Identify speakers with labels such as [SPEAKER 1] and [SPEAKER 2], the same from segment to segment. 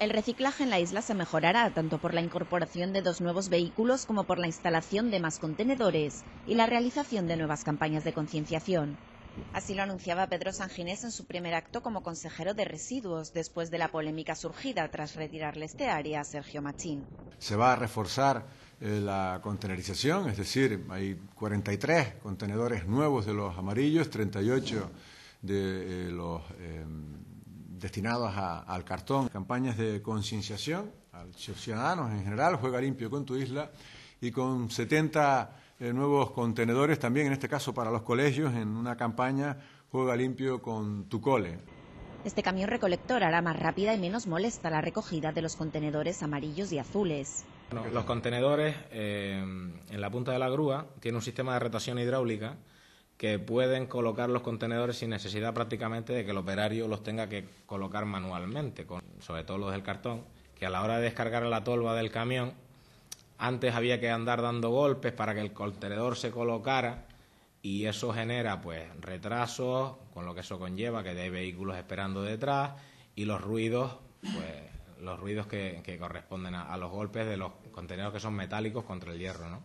[SPEAKER 1] El reciclaje en la isla se mejorará tanto por la incorporación de dos nuevos vehículos como por la instalación de más contenedores y la realización de nuevas campañas de concienciación. Así lo anunciaba Pedro Sanginés en su primer acto como consejero de residuos, después de la polémica surgida tras retirarle este área a Sergio Machín.
[SPEAKER 2] Se va a reforzar eh, la contenerización, es decir, hay 43 contenedores nuevos de los amarillos, 38 de eh, los eh, destinados a, al cartón, campañas de concienciación al ciudadanos en general, juega limpio con tu isla y con 70 eh, nuevos contenedores también, en este caso para los colegios, en una campaña juega limpio con tu cole.
[SPEAKER 1] Este camión recolector hará más rápida y menos molesta la recogida de los contenedores amarillos y azules.
[SPEAKER 2] los contenedores
[SPEAKER 3] eh, en la punta de la grúa tienen un sistema de rotación hidráulica que pueden colocar los contenedores sin necesidad prácticamente de que el operario los tenga que colocar manualmente, sobre todo los del cartón, que a la hora de descargar la tolva del camión, antes había que andar dando golpes para que el contenedor se colocara y eso genera pues retrasos, con lo que eso conlleva, que hay vehículos esperando detrás y los ruidos, pues los ruidos que, corresponden a, a, los golpes de los contenedores que son metálicos contra el hierro, ¿no?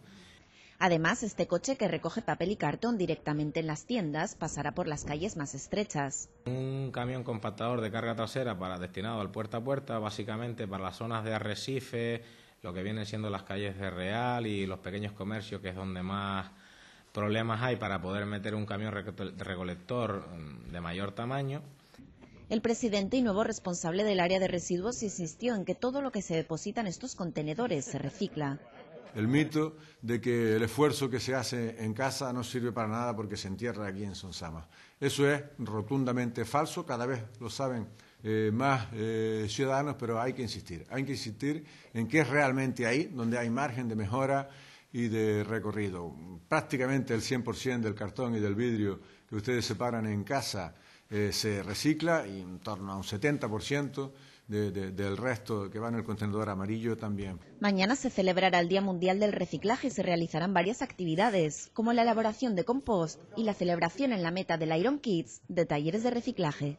[SPEAKER 1] Además, este coche que recoge papel y cartón directamente en las tiendas pasará por las calles más estrechas.
[SPEAKER 3] Un camión compactador de carga trasera para destinado al puerta a puerta, básicamente para las zonas de arrecife, lo que vienen siendo las calles de Real y los pequeños comercios, que es donde más problemas hay para poder meter un camión recolector mm, de mayor tamaño.
[SPEAKER 1] El presidente y nuevo responsable del área de residuos insistió en que todo lo que se deposita en estos contenedores se recicla
[SPEAKER 2] el mito de que el esfuerzo que se hace en casa no sirve para nada porque se entierra aquí en Sonsama. Eso es rotundamente falso, cada vez lo saben eh, más eh, ciudadanos, pero hay que insistir. Hay que insistir en que es realmente ahí donde hay margen de mejora y de recorrido. Prácticamente el 100% del cartón y del vidrio que ustedes separan en casa eh, se recicla y en torno a un 70% del resto que va en el contenedor amarillo también.
[SPEAKER 1] Mañana se celebrará el Día Mundial del Reciclaje y se realizarán varias actividades, como la elaboración de compost y la celebración en la meta del Iron Kids de talleres de reciclaje.